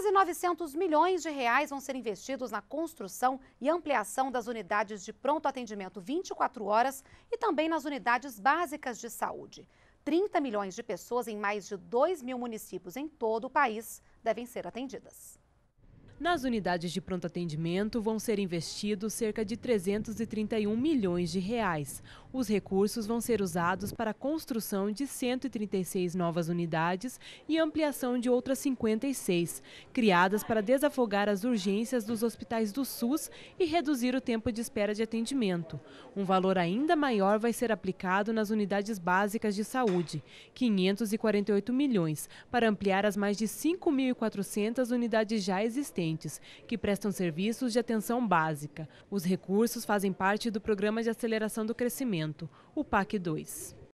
Quase 900 milhões de reais vão ser investidos na construção e ampliação das unidades de pronto atendimento 24 horas e também nas unidades básicas de saúde. 30 milhões de pessoas em mais de 2 mil municípios em todo o país devem ser atendidas. Nas unidades de pronto atendimento vão ser investidos cerca de 331 milhões de reais. Os recursos vão ser usados para a construção de 136 novas unidades e ampliação de outras 56, criadas para desafogar as urgências dos hospitais do SUS e reduzir o tempo de espera de atendimento. Um valor ainda maior vai ser aplicado nas unidades básicas de saúde, 548 milhões, para ampliar as mais de 5.400 unidades já existentes, que prestam serviços de atenção básica. Os recursos fazem parte do Programa de Aceleração do Crescimento momento, o PAC 2.